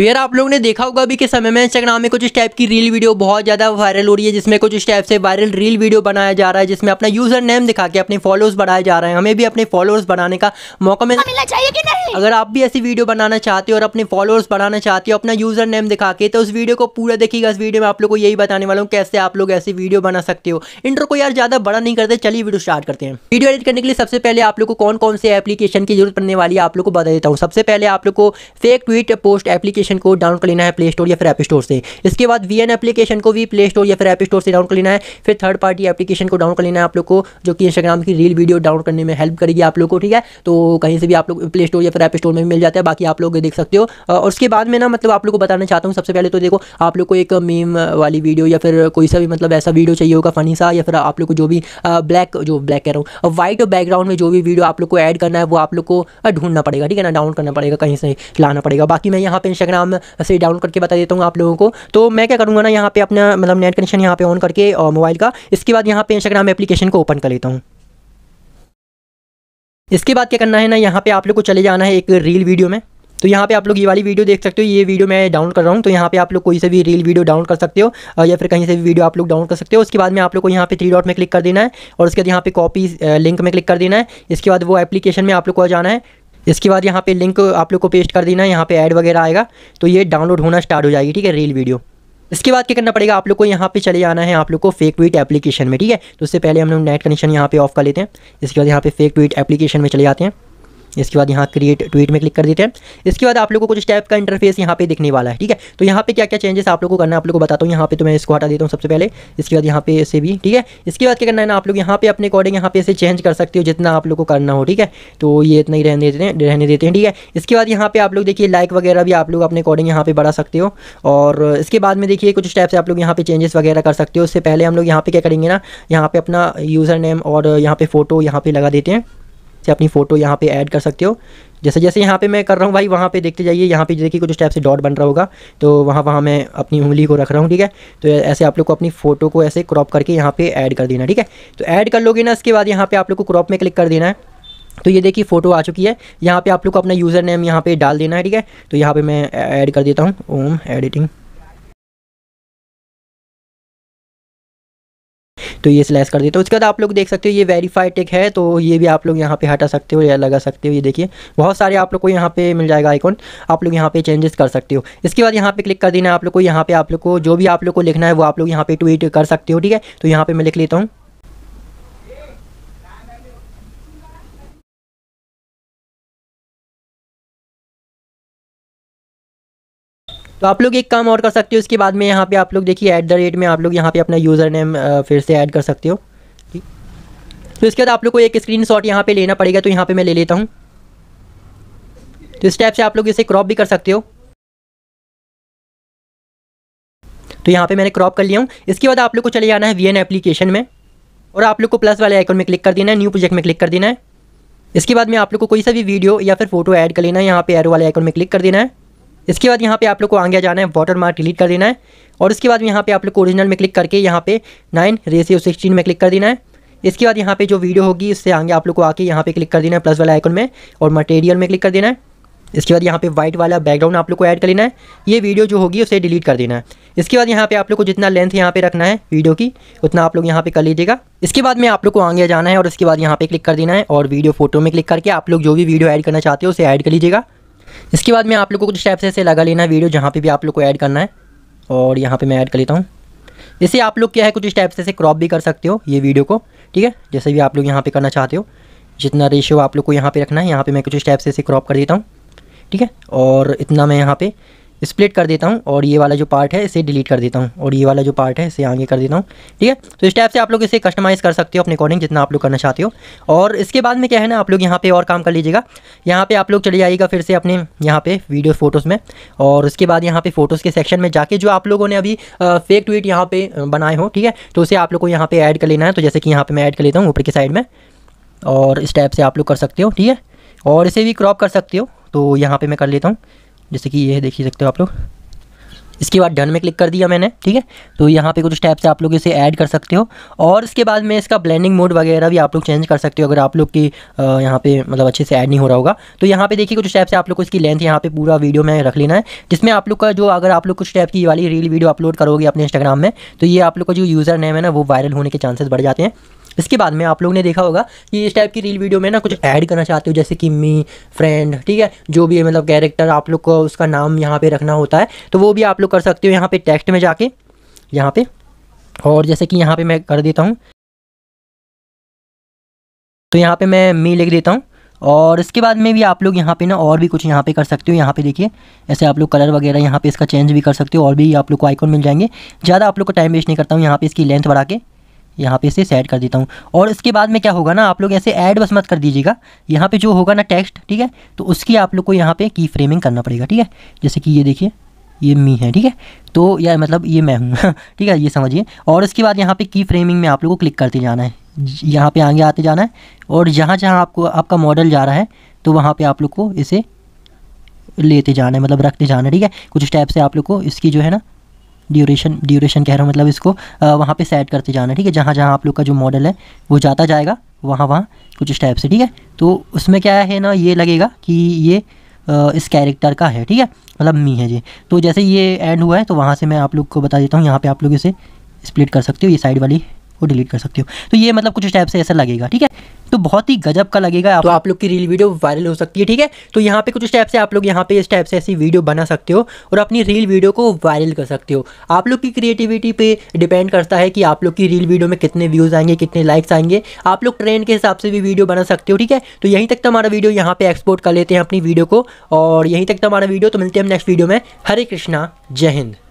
तो यार आप लोगों ने देखा होगा अभी के समय में इंस्टाग्राम में कुछ इस टाइप की रील वीडियो बहुत ज़्यादा वायरल हो रही है जिसमें कुछ इस टाइप से वायरल रील वीडियो बनाया जा रहा है जिसमें अपना यूज़र नेम दिखा के अपने फॉलोअर्स बढ़ाए जा रहे हैं हमें भी अपने फॉलोअर्स बढ़ाने का मौका मिलना चाहिए कि नहीं अगर आप भी ऐसी वीडियो बनाना चाहते हो और अपने फॉलोअर्स बढ़ाना चाहते हो अपना यूज़र नेम दिखा के तो उस वीडियो को पूरा देखिएगा इस वीडियो में आप लोग को यही बताने वाला हूँ कैसे आप लोग ऐसी वीडियो बना सकते हो इंटर को यार ज़्यादा बड़ा नहीं करते चलिए वीडियो स्टार्ट करते हैं वीडियो एडिट करने के लिए सबसे पहले आप लोग को कौन कौन से एप्लीकेशन की जरूरत पड़ने वाली है आप लोग को बता देता हूँ सबसे पहले आप लोग को fake tweet post application application को डाउन कर लेना है प्ले स्टोर या फिर ऐप स्टोर से इसके बाद वी एप्लीकेशन को भी प्ले स्टोर या फिर ऐप स्टोर से डाउन कर लेना है फिर थर्ड पार्टी एप्लीकेशन को डाउन कर लेना है आप लोग को जो कि इंस्टाग्राम की रील वीडियो डाउन करने में हेल्प करेगी आप लोग को ठीक है तो कहीं से भी आप लोग प्ले स्टोर या फिर ऐप स्टोर में मिल जाता है बाकी आप लोग देख सकते हो और उसके बाद में ना मतलब आप लोग को बताना चाहता हूँ सबसे पहले तो देखो आप लोग को एक मीम वाली वीडियो या फिर कोई सा भी मतलब ऐसा वीडियो चाहिए होगा फनी सा या फिर आप लोग को जो भी ब्लैक जो ब्लैक कह रहा हूँ वाइट बैकग्राउंड में जो भी वीडियो आप लोग को ऐड करना है वो आप लोग को ढूंढना पड़ेगा ठीक है ना डाउन करना पड़ेगा कहीं से लाना पड़ेगा बाकी मैं यहाँ पे इंस्टाग्राम इंस्टाग्राम से डाउन करके बता देता हूँ आप लोगों को तो मैं क्या करूँगा ना यहाँ पे अपना मतलब नेट कनेक्शन यहाँ पे ऑन करके और मोबाइल का इसके बाद यहाँ पे इंस्टाग्राम एप्लीकेशन को ओपन कर लेता हूँ इसके बाद क्या करना है ना यहाँ पे आप लोग को चले जाना है एक रील वीडियो में तो यहाँ पे आप लोग ये वाली वीडियो देख सकते हो ये वीडियो मैं डाउन कर रहा हूँ तो यहाँ पे आप लोग कोई से भी रील वीडियो डाउन कर सकते हो या फिर कहीं से भी वीडियो आप लोग डाउन कर सकते हो उसके बाद में आप लोग को यहाँ पे थ्री डॉट में क्लिक कर देना है और उसके बाद यहाँ पे कॉपी लिंक में क्लिक कर देना है इसके बाद वो एप्लीकेशन में आप लोग को जाना है इसके बाद यहाँ पे लिंक आप लोग को पेस्ट कर देना है यहाँ पे ऐड वगैरह आएगा तो ये डाउनलोड होना स्टार्ट हो जाएगी ठीक है रील वीडियो इसके बाद क्या करना पड़ेगा आप लोग को यहाँ पे चले जाना है आप लोग को फेक ट्वीट एप्लीकेशन में ठीक है तो उससे पहले हम लोग नेट कनेक्शन यहाँ पे ऑफ कर लेते हैं इसके बाद यहाँ पे फेक ट्वीट एप्लीकेशन में चले जाते हैं इसके बाद यहाँ क्रिएट ट्वीट में क्लिक कर देते हैं इसके बाद आप लोगों को कुछ टाइप का इंटरफेस यहाँ पे दिखने वाला है ठीक है तो यहाँ पे क्या क्या चेंजेस आप लोगों को करना है आप लोगों को बताता हूँ यहाँ पे तो मैं इसको हटा देता हूँ सबसे पहले इसके बाद यहाँ पे इसे भी ठीक है इसके बाद क्या करना है ना आप लोग यहाँ पे अपने अकॉर्डिंग यहाँ पे इसे चेंज कर सकते हो जितना आप लोग को करना हो ठीक है तो ये इतना ही रहने देते हैं रहने देते हैं ठीक है इसके बाद यहाँ पे आप लोग देखिए लाइक वगैरह भी आप लोग अपने अकॉर्डिंग यहाँ पे बढ़ा सकते हो और इसके बाद में देखिए कुछ स्टेप्स आप लोग यहाँ पे चेंजेस वगैरह कर सकते हो उससे पहले हम लोग यहाँ पे क्या करेंगे ना यहाँ पे अपना यूज़र नेम और यहाँ पे फोटो यहाँ पे लगा देते हैं सकते हैं अपनी फ़ोटो यहाँ पे ऐड कर सकते हो जैसे जैसे यहाँ पे मैं कर रहा हूँ भाई वहाँ पे देखते जाइए यहाँ पे देखिए कुछ टाइप से डॉट बन रहा होगा तो वहाँ वहाँ मैं अपनी उंगली को रख रहा हूँ ठीक है तो ऐसे आप लोग को अपनी फ़ोटो को ऐसे क्रॉप करके यहाँ पे ऐड कर देना ठीक है तो ऐड कर लोगे ना इसके बाद यहाँ पे आप लोग को क्रॉप में क्लिक कर देना है तो ये देखिए फ़ोटो आ चुकी है यहाँ पर आप लोग को अपना यूज़र नेम यहाँ पर डाल देना है ठीक है तो यहाँ पर मैं ऐड कर देता हूँ ओम एडिटिंग तो ये स्लैस कर देते तो उसके बाद आप लोग देख सकते हो ये वेरीफाइड टेक है तो ये भी आप लोग यहाँ पे हटा सकते हो या लगा सकते हो ये देखिए बहुत सारे आप लोग को यहाँ पे मिल जाएगा आइकॉन आप लोग यहाँ पे चेंजेस कर सकते हो इसके बाद यहाँ पे क्लिक कर देना आप लोग को यहाँ पे आप लोग को जो भी आप लोग को लिखना है वो आप लोग यहाँ पे ट्वीट कर सकते हो ठीक है तो यहाँ पे मैं लिख लेता हूँ तो आप लोग एक काम और कर सकते हो उसके बाद में यहाँ पे आप लोग देखिए ऐट द रेट में आप लोग यहाँ पे अपना यूज़र नेम फिर से ऐड कर सकते हो ठीक तो इसके बाद आप लोग को एक स्क्रीन शॉट यहाँ पर लेना पड़ेगा तो यहाँ पर मैं ले लेता हूँ तो इस टाइप से आप लोग इसे क्रॉप भी कर सकते हो तो यहाँ पे मैंने क्रॉप कर लिया हूँ इसके बाद आप लोग को चले जाना है वी एप्लीकेशन में और आप लोग को प्लस वाले आइकन में क्लिक कर देना है न्यू प्रोजेक्ट में क्लिक कर देना है इसके बाद में आप लोग को कोई सा भी वीडियो या फिर फोटो ऐड कर लेना है यहाँ पे एरो वाले आइकन में क्लिक कर देना है इसके बाद यहाँ पे आप लोग को आगे जाना है वाटर मार्क डिलीट कर देना है और उसके बाद यहाँ पे आप लोग को ओरिजिनल में क्लिक करके यहाँ पे नाइन रेसियो सिक्सटीन में क्लिक कर देना है इसके बाद यहाँ पे जो वीडियो होगी उससे आगे आप लोग को आके यहाँ पे क्लिक कर देना है प्लस वाला आइकन में और मटेरियल में क्लिक कर देना है इसके बाद यहाँ पे व्हाइट वाला बैकग्राउंड आप लोग को ऐड कर लेना है ये वीडियो जो होगी उसे डिलीट कर देना है इसके बाद यहाँ पे आप लोग को जितना लेंथ यहाँ पे रखना है वीडियो की उतना आप लोग यहाँ पे कर लीजिएगा इसके बाद में आप लोग को आगे जाना है और इसके बाद यहाँ पे क्लिक कर देना है और वीडियो फोटो में क्लिक करके आप लोग जो भी वीडियो ऐड करना चाहते हो उसे ऐड कर लीजिएगा इसके बाद मैं आप लोगों को कुछ टाइप से लगा लेना है वीडियो जहाँ पे भी आप लोग को ऐड करना है और यहाँ पे मैं ऐड कर लेता हूँ इसे आप लोग क्या है कुछ इस टाइप से क्रॉप भी कर सकते हो ये वीडियो को ठीक है जैसे भी आप लोग यहाँ पे करना चाहते हो जितना रेशियो आप लोग को यहाँ पे रखना है यहाँ पर मैं कुछ इस टाइप से क्रॉप कर देता हूँ ठीक है और इतना मैं यहाँ पर स्प्लिट कर देता हूँ और ये वाला जो पार्ट है इसे डिलीट कर देता हूँ और ये वाला जो पार्ट है इसे आगे कर देता हूँ ठीक है तो इस टाइप से आप लोग इसे कस्टमाइज़ कर सकते हो अपने अकॉर्डिंग जितना आप लोग करना चाहते हो और इसके बाद में क्या है ना आप लोग यहाँ पर और काम कर लीजिएगा यहाँ पर आप लोग चले जाइएगा फिर से अपने यहाँ पर वीडियो फोटोज़ में और उसके बाद यहाँ पर फोटोज़ के सेक्शन में जाके जो आप लोगों ने अभी फेक ट्वीट यहाँ पर बनाए हो ठीक है तो उसे आप लोग को यहाँ पर ऐड कर लेना है तो जैसे कि यहाँ पर मैं ऐड कर लेता हूँ ऊपर की साइड में और इस टाइप से आप लोग कर सकते हो ठीक है और इसे भी क्रॉप कर सकते हो तो यहाँ पे मैं कर लेता हूँ जैसे कि ये देख ही सकते हो आप लोग इसके बाद डन में क्लिक कर दिया मैंने ठीक है तो यहाँ पे कुछ स्टेप से आप लोग इसे ऐड कर सकते हो और इसके बाद में इसका ब्लेंडिंग मोड वगैरह भी आप लोग चेंज कर सकते हो अगर आप लोग की यहाँ पे मतलब अच्छे से ऐड नहीं हो रहा होगा तो यहाँ पे देखिए कुछ स्टेप से आप लोग को इसकी लेंथ यहाँ पे पूरा वीडियो में रख लेना है जिसमें आप लोग का जो अगर आप लोग कुछ स्टेप की वाली रील वीडियो अपलोड करोगे अपने इंस्टाग्राम में तो ये आप लोग का जो यूज़र नेम है ना वो वायरल होने के चांसेस बढ़ जाते हैं इसके बाद में आप लोग ने देखा होगा कि इस टाइप की रील वीडियो में ना कुछ ऐड करना चाहते हो जैसे कि मी फ्रेंड ठीक है जो भी है मतलब कैरेक्टर आप लोग को उसका नाम यहाँ पर रखना होता है तो वो भी आप लोग कर सकते हो यहाँ पर टेक्स्ट में जाके यहाँ पे और जैसे कि यहाँ पर मैं कर देता हूँ तो यहाँ पे मैं मी लिख देता हूँ और इसके बाद में भी आप लोग यहाँ पे ना और भी कुछ यहाँ पे कर सकते हो यहाँ पे देखिए ऐसे आप लोग कलर वगैरह यहाँ पे इसका चेंज भी कर सकते हो और भी आप लोग को आइकॉन मिल जाएंगे ज़्यादा आप लोग को टाइम वेस्ट नहीं करता हूँ यहाँ पे इसकी लेंथ बढ़ा के यहाँ पे इसे सेट कर देता हूँ और इसके बाद में क्या होगा ना आप लोग ऐसे ऐड बस मत कर दीजिएगा यहाँ पे जो होगा ना टेक्स्ट ठीक है तो उसकी आप लोग को यहाँ पे की फ्रेमिंग करना पड़ेगा ठीक है जैसे कि ये देखिए ये मी है ठीक है तो या मतलब ये मैं हूँ ठीक है ये समझिए और इसके बाद यहाँ पे की फ्रेमिंग में आप लोग को क्लिक करते जाना है यहाँ पे आगे आते जाना है और जहाँ जहाँ आपको आपका मॉडल जा रहा है तो वहाँ पर आप लोग को इसे लेते जाना है मतलब रखते जाना है ठीक है कुछ स्टेप से आप लोग को इसकी जो है ना ड्यूरेशन ड्यूरेशन कह रहा हूँ मतलब इसको वहाँ पे सेट करते जाना ठीक है जहाँ जहाँ आप लोग का जो मॉडल है वो जाता जाएगा वहाँ वहाँ कुछ स्टेप से ठीक है तो उसमें क्या है ना ये लगेगा कि ये इस कैरेक्टर का है ठीक है मतलब मी है ये तो जैसे ये एंड हुआ है तो वहाँ से मैं आप लोग को बता देता हूँ यहाँ पे आप लोग इसे स्प्लिट कर सकते हो ये साइड वाली वो डिलीट कर सकते हो तो ये मतलब कुछ स्टेप से ऐसा लगेगा ठीक है बहुत ही गजब का लगेगा आप तो आप लोग की रील वीडियो वायरल हो सकती है ठीक है तो यहाँ पे कुछ स्टेप है आप लोग यहाँ पे स्टेप से ऐसी वीडियो बना सकते हो और अपनी रील वीडियो को वायरल कर सकते हो आप लोग की क्रिएटिविटी पे डिपेंड करता है कि आप लोग की रील वीडियो में कितने व्यूज़ आएंगे कितने लाइक्स आएंगे आप लोग ट्रेंड के हिसाब से भी वीडियो बना सकते हो ठीक है तो यहीं तक तो हमारा वीडियो यहाँ पे एक्सपोर्ट कर लेते हैं अपनी वीडियो को और यहीं तक तो हमारा वीडियो तो मिलते हैं नेक्स्ट वीडियो में हरे कृष्णा जय हिंद